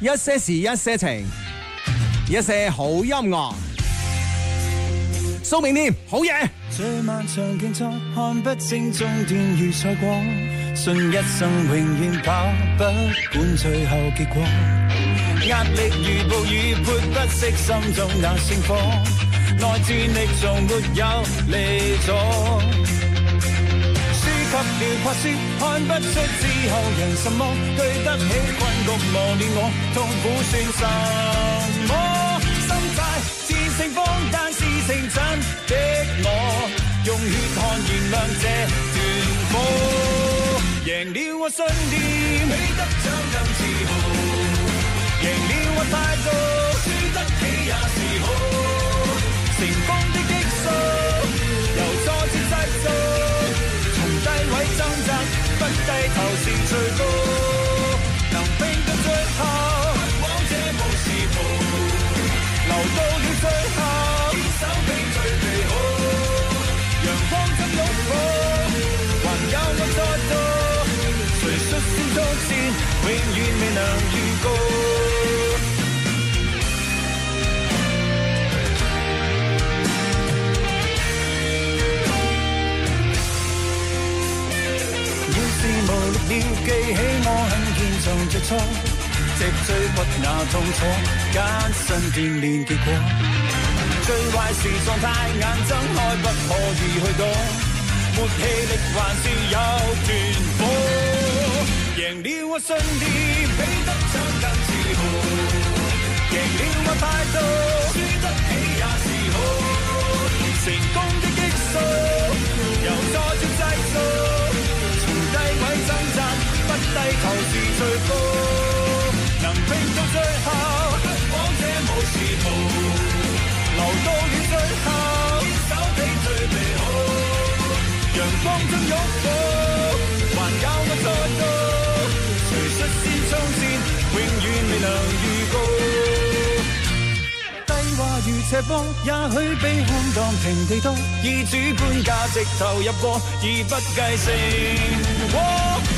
一些事一些情一些好音乐苏明廉好嘢最漫长竞赛看不清终点与赛果信一生永远跑不管最后结果压力如暴雨泼不熄心中那圣火内战力从没有离咗给了发泄，看不出之后人什么对得起困局磨练我，痛苦算什么？心债战胜慌，但是成真的我，用血汗燃亮这段火。赢了我信念，比得奖更自豪。赢了我态度，输得起也是好。成功的。不低頭是最高，能拼到最後，往者无是好。留到了最後，手比最美好，陽光怎拥抱，還有我做到。誰率先挑戰，永遠未能預告。记起我很坚强最初，直追不那痛楚，艰辛锻炼结果。最坏时状态，眼睁开不可以去躲，没气力还是有团火。赢了我信念，比得抢更自豪。赢了我态度，输得起也是好。成功的激素，由多少制造，从低位站。低头是最固，能拼到最后，王这无时途，留到了最后，手比最美好。阳光中拥抱，还有我做度，谁率先冲线，永远未能预告。低话如斜坡，也许悲看当平地多。以主观价值投入过，而不计成果。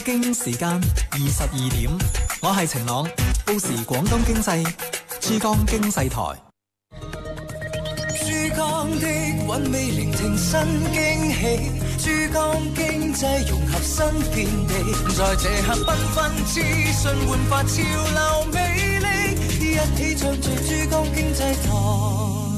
北京时间二十二点，我系晴朗，报时广东经济，珠江经济台。珠江的韵味聆听新惊喜，珠江经济融合新天地，在这刻不分资讯焕发潮流魅力，一起唱醉珠江经济台。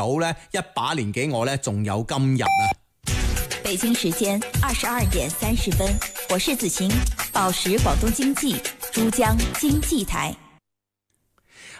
好咧一把年纪，我咧仲有今日啊！北京时间二十二点三十分，我是子晴，宝石广东经济珠江经济台。